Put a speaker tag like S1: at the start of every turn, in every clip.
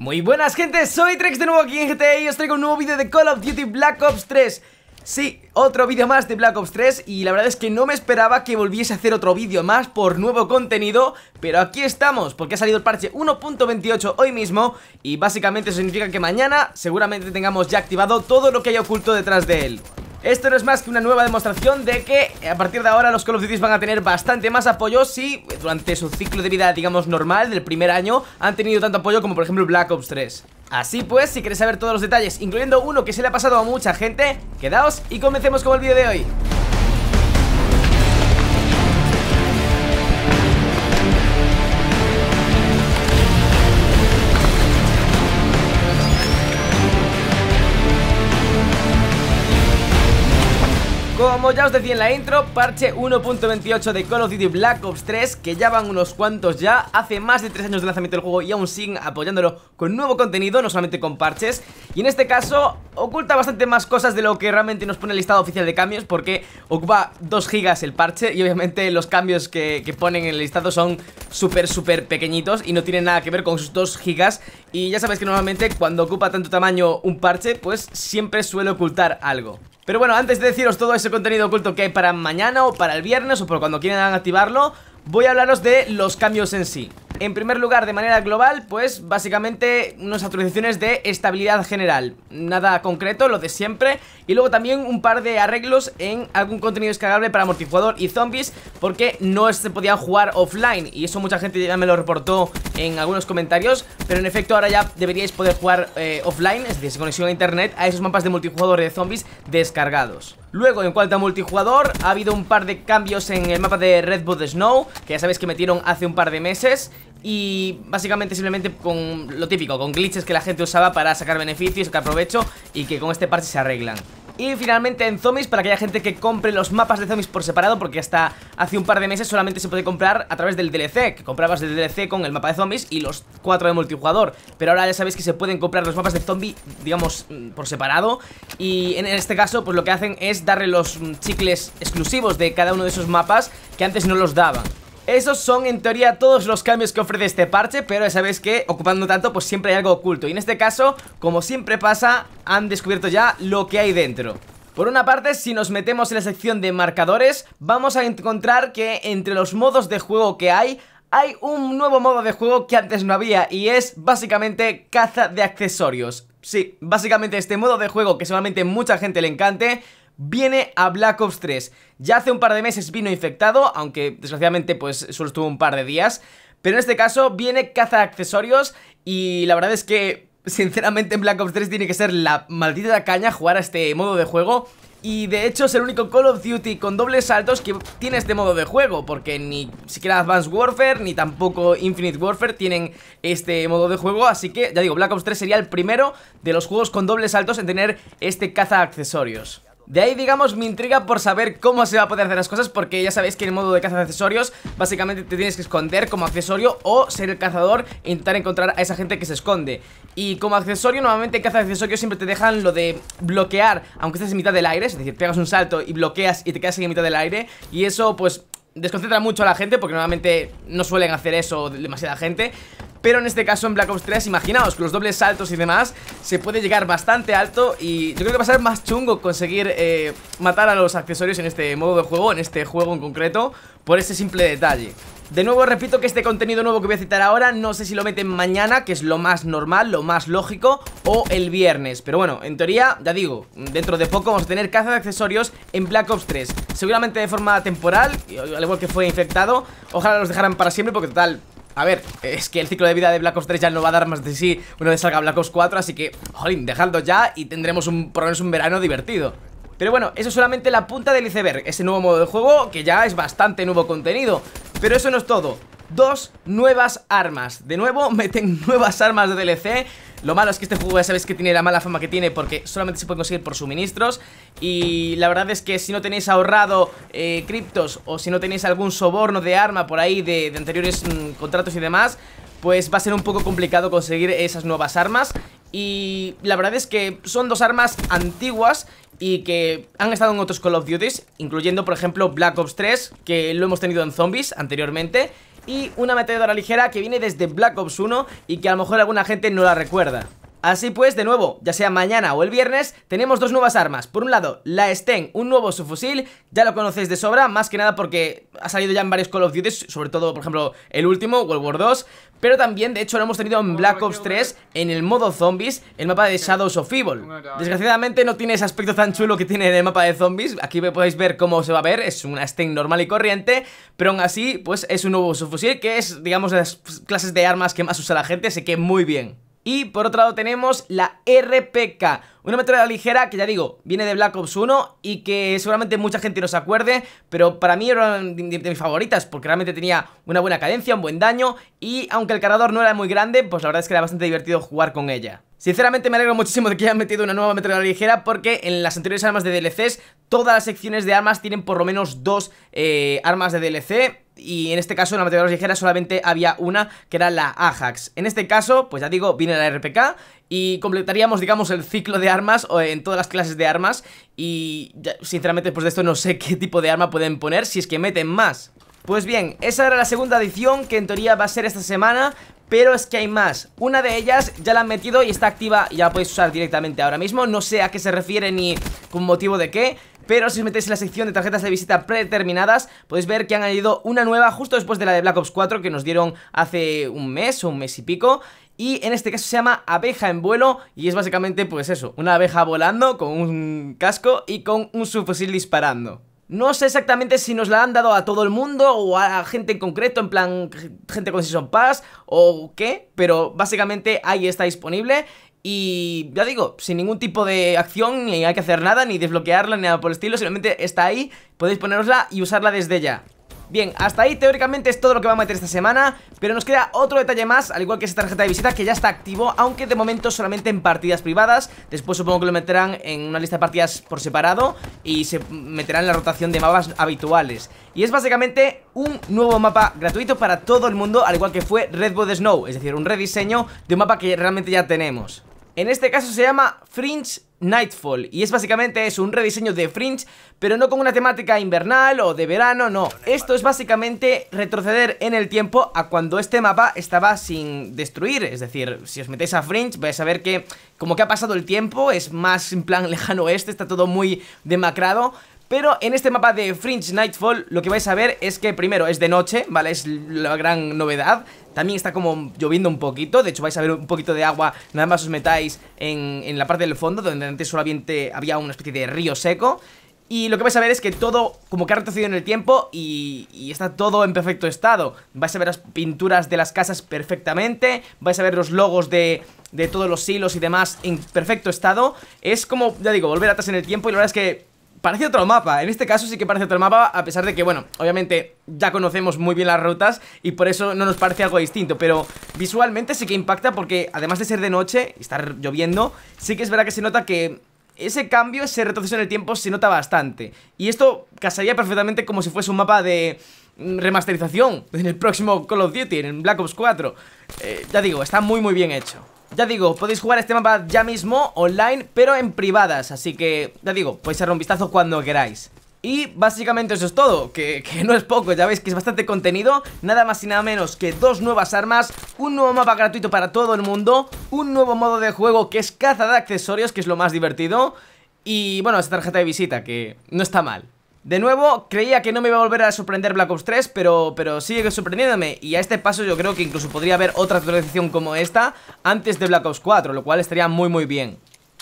S1: Muy buenas gente, soy Trex de nuevo aquí en GTA y os traigo un nuevo vídeo de Call of Duty Black Ops 3 Sí, otro vídeo más de Black Ops 3 y la verdad es que no me esperaba que volviese a hacer otro vídeo más por nuevo contenido Pero aquí estamos, porque ha salido el parche 1.28 hoy mismo y básicamente eso significa que mañana seguramente tengamos ya activado todo lo que haya oculto detrás de él esto no es más que una nueva demostración de que a partir de ahora los Call of Duty van a tener bastante más apoyo si durante su ciclo de vida, digamos, normal del primer año han tenido tanto apoyo como por ejemplo Black Ops 3. Así pues, si queréis saber todos los detalles, incluyendo uno que se le ha pasado a mucha gente, quedaos y comencemos con el vídeo de hoy. ya os decía en la intro, parche 1.28 de Call of Duty Black Ops 3 Que ya van unos cuantos ya, hace más de 3 años de lanzamiento del juego y aún siguen apoyándolo con nuevo contenido, no solamente con parches Y en este caso, oculta bastante más cosas de lo que realmente nos pone el listado oficial de cambios Porque ocupa 2 gigas el parche y obviamente los cambios que, que ponen en el listado son súper súper pequeñitos Y no tienen nada que ver con sus 2 gigas Y ya sabéis que normalmente cuando ocupa tanto tamaño un parche, pues siempre suele ocultar algo pero bueno, antes de deciros todo ese contenido oculto que hay para mañana o para el viernes o por cuando quieran activarlo Voy a hablaros de los cambios en sí en primer lugar, de manera global, pues básicamente unas actualizaciones de estabilidad general. Nada concreto, lo de siempre. Y luego también un par de arreglos en algún contenido descargable para multijugador y zombies, porque no se podía jugar offline. Y eso mucha gente ya me lo reportó en algunos comentarios, pero en efecto ahora ya deberíais poder jugar eh, offline, es decir, sin conexión a internet, a esos mapas de multijugador de zombies descargados. Luego, en cuanto a multijugador, ha habido un par de cambios en el mapa de Red Bull Snow, que ya sabéis que metieron hace un par de meses y básicamente simplemente con lo típico, con glitches que la gente usaba para sacar beneficios, Que aprovecho y que con este parche se arreglan. Y finalmente en zombies, para que haya gente que compre los mapas de zombies por separado, porque hasta hace un par de meses solamente se puede comprar a través del DLC, que comprabas el DLC con el mapa de zombies y los cuatro de multijugador. Pero ahora ya sabéis que se pueden comprar los mapas de zombie, digamos, mm, por separado. Y en este caso, pues lo que hacen es darle los mm, chicles exclusivos de cada uno de esos mapas que antes no los daban. Esos son en teoría todos los cambios que ofrece este parche Pero ya sabéis que ocupando tanto pues siempre hay algo oculto Y en este caso, como siempre pasa, han descubierto ya lo que hay dentro por una parte, si nos metemos en la sección de marcadores, vamos a encontrar que entre los modos de juego que hay, hay un nuevo modo de juego que antes no había y es básicamente caza de accesorios. Sí, básicamente este modo de juego que solamente mucha gente le encante viene a Black Ops 3. Ya hace un par de meses vino infectado, aunque desgraciadamente pues solo estuvo un par de días. Pero en este caso viene caza accesorios y la verdad es que sinceramente en Black Ops 3 tiene que ser la maldita caña jugar a este modo de juego. Y de hecho es el único Call of Duty con dobles saltos que tiene este modo de juego Porque ni siquiera Advanced Warfare ni tampoco Infinite Warfare tienen este modo de juego Así que ya digo, Black Ops 3 sería el primero de los juegos con dobles saltos en tener este caza accesorios de ahí, digamos, mi intriga por saber cómo se va a poder hacer las cosas Porque ya sabéis que en el modo de caza de accesorios Básicamente te tienes que esconder como accesorio O ser el cazador e intentar encontrar a esa gente que se esconde Y como accesorio, normalmente en caza de accesorios siempre te dejan lo de bloquear Aunque estés en mitad del aire, es decir, pegas un salto y bloqueas y te quedas en mitad del aire Y eso, pues, desconcentra mucho a la gente porque normalmente no suelen hacer eso demasiada gente pero en este caso en Black Ops 3, imaginaos, que los dobles saltos y demás Se puede llegar bastante alto y yo creo que va a ser más chungo conseguir eh, matar a los accesorios en este modo de juego, en este juego en concreto por ese simple detalle de nuevo repito que este contenido nuevo que voy a citar ahora No sé si lo meten mañana, que es lo más normal, lo más lógico O el viernes, pero bueno, en teoría, ya digo Dentro de poco vamos a tener caza de accesorios en Black Ops 3 Seguramente de forma temporal, al igual que fue infectado Ojalá los dejaran para siempre porque total, a ver, es que el ciclo de vida de Black Ops 3 ya no va a dar más de sí una vez salga Black Ops 4, así que, jolín, dejadlo ya y tendremos un, por lo menos un verano divertido. Pero bueno, eso es solamente la punta del iceberg Ese nuevo modo de juego que ya es bastante nuevo contenido Pero eso no es todo Dos nuevas armas De nuevo, meten nuevas armas de DLC Lo malo es que este juego ya sabéis que tiene la mala fama que tiene Porque solamente se puede conseguir por suministros Y la verdad es que si no tenéis ahorrado eh, criptos O si no tenéis algún soborno de arma por ahí De, anteriores mm, contratos y demás pues va a ser un poco complicado conseguir esas nuevas armas y la verdad es que son dos armas antiguas y que han estado en otros Call of Duties, incluyendo por ejemplo Black Ops 3, que lo hemos tenido en Zombies anteriormente, y una metedora ligera que viene desde Black Ops 1 y que a lo mejor alguna gente no la recuerda. Así pues, de nuevo, ya sea mañana o el viernes, tenemos dos nuevas armas. Por un lado, la Sten, un nuevo subfusil, ya lo conocéis de sobra, más que nada porque ha salido ya en varios Call of Duty, sobre todo, por ejemplo, el último, World War 2, pero también, de hecho, lo hemos tenido en Black Ops 3, en el modo zombies, el mapa de Shadows of Evil. Desgraciadamente no tiene ese aspecto tan chulo que tiene el mapa de zombies, aquí podéis ver cómo se va a ver, es una Sten normal y corriente, pero aún así, pues es un nuevo subfusil que es, digamos, las clases de armas que más usa la gente, se que muy bien. Y por otro lado tenemos la RPK, una metralla ligera que ya digo, viene de Black Ops 1 y que seguramente mucha gente no se acuerde, pero para mí era de, mis favoritas porque realmente tenía una buena cadencia, un buen daño y aunque el cargador no era muy grande, pues la verdad es que era bastante divertido jugar con ella. Sinceramente me alegro muchísimo de que hayan metido una nueva metralla ligera porque en las anteriores armas de DLCs todas las secciones de armas tienen por lo menos dos eh, armas de DLC y en este caso en la materia ligera solamente había una que era la Ajax. En este caso, pues ya digo, viene la RPK y completaríamos, digamos, el ciclo de armas O en todas las clases de armas y sinceramente después de esto no sé qué tipo de arma pueden poner si es que meten más. Pues bien, esa era la segunda edición que en teoría va a ser esta semana pero es que hay más Una de ellas ya la han metido y está activa y ya la podéis usar directamente ahora mismo No sé a qué se refiere ni con motivo de qué pero si os metéis en la sección de tarjetas de visita predeterminadas, podéis ver que han añadido una nueva justo después de la de Black Ops 4 que nos dieron hace un mes o un mes y pico. Y en este caso se llama abeja en vuelo y es básicamente pues eso, una abeja volando con un casco y con un subfusil disparando. No sé exactamente si nos la han dado a todo el mundo o a gente en concreto, en plan gente con Season Pass o qué, pero básicamente ahí está disponible y ya digo, sin ningún tipo de acción, ni hay que hacer nada, ni desbloquearla, ni nada por el estilo, simplemente está ahí, podéis ponerosla y usarla desde ya. Bien, hasta ahí teóricamente es todo lo que va a meter esta semana Pero nos queda otro detalle más, al igual que esa tarjeta de visita que ya está activo Aunque de momento solamente en partidas privadas Después supongo que lo meterán en una lista de partidas por separado Y se meterán en la rotación de mapas habituales Y es básicamente un nuevo mapa gratuito para todo el mundo Al igual que fue Red Bull Snow, es decir, un rediseño de un mapa que realmente ya tenemos en este caso se llama Fringe Nightfall y es básicamente es un rediseño de Fringe pero no con una temática invernal o de verano, no, esto es básicamente retroceder en el tiempo a cuando este mapa estaba sin destruir, es decir, si os metéis a Fringe vais a ver que como que ha pasado el tiempo, es más en plan lejano este está todo muy demacrado pero en este mapa de Fringe Nightfall lo que vais a ver es que primero es de noche, ¿vale? Es la gran novedad También está como lloviendo un poquito, de hecho vais a ver un poquito de agua Nada más os metáis en, la parte del fondo donde antes solamente había una especie de río seco y lo que vais a ver es que todo como que ha retrocedido en el tiempo y, está todo en perfecto estado. Vais a ver las pinturas de las casas perfectamente, vais a ver los logos de, de todos los hilos y demás en perfecto estado. Es como, ya digo, volver atrás en el tiempo y la verdad es que Parece otro mapa, en este caso sí que parece otro mapa A pesar de que, bueno, obviamente ya conocemos muy bien las rutas Y por eso no nos parece algo distinto Pero visualmente sí que impacta porque además de ser de noche y estar lloviendo Sí que es verdad que se nota que ese cambio, ese retroceso en el tiempo se nota bastante Y esto casaría perfectamente como si fuese un mapa de mm, remasterización En el próximo Call of Duty, en Black Ops 4 eh, Ya digo, está muy muy bien hecho ya digo, podéis jugar este mapa ya mismo online, pero en privadas Así que, ya digo, podéis echar un vistazo cuando queráis y básicamente eso es todo, que, que, no es poco, ya veis que es bastante contenido Nada más y nada menos que dos nuevas armas, un nuevo mapa gratuito para todo el mundo Un nuevo modo de juego que es caza de accesorios, que es lo más divertido Y bueno, esa tarjeta de visita, que no está mal de nuevo, creía que no me iba a volver a sorprender Black Ops 3, pero, pero sigue sorprendiéndome. Y a este paso yo creo que incluso podría haber otra actualización como esta antes de Black Ops 4, lo cual estaría muy muy bien.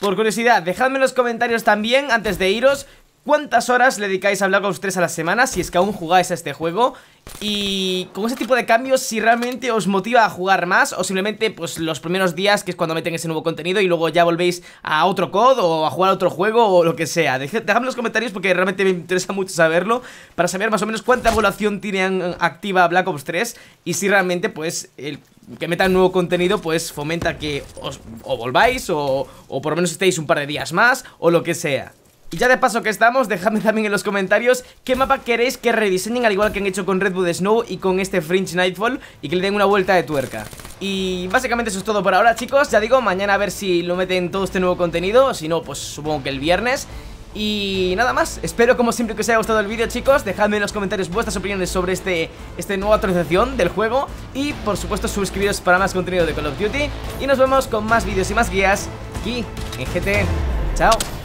S1: Por curiosidad, dejadme en los comentarios también, antes de iros, cuántas horas le dedicáis a Black Ops 3 a la semana si es que aún jugáis a este juego y con ese tipo de cambios si realmente os motiva a jugar más o simplemente pues los primeros días que es cuando meten ese nuevo contenido y luego ya volvéis a otro COD o a jugar a otro juego o lo que sea. Dejadme en los comentarios porque realmente me interesa mucho saberlo para saber más o menos cuánta evaluación tienen activa Black Ops 3 y si realmente pues el que metan nuevo contenido pues fomenta que os volváis o, o por lo menos estéis un par de días más o lo que sea. Y ya de paso que estamos, dejadme también en los comentarios qué mapa queréis que rediseñen al igual que han hecho con Redwood Snow y con este Fringe Nightfall y que le den una vuelta de tuerca. Y básicamente eso es todo por ahora chicos, ya digo, mañana a ver si lo meten todo este nuevo contenido, si no pues supongo que el viernes. Y nada más, espero como siempre que os haya gustado el vídeo chicos Dejadme en los comentarios vuestras opiniones sobre este, este nueva actualización del juego Y por supuesto suscribiros para más contenido de Call of Duty Y nos vemos con más vídeos y más guías aquí en GT e. Chao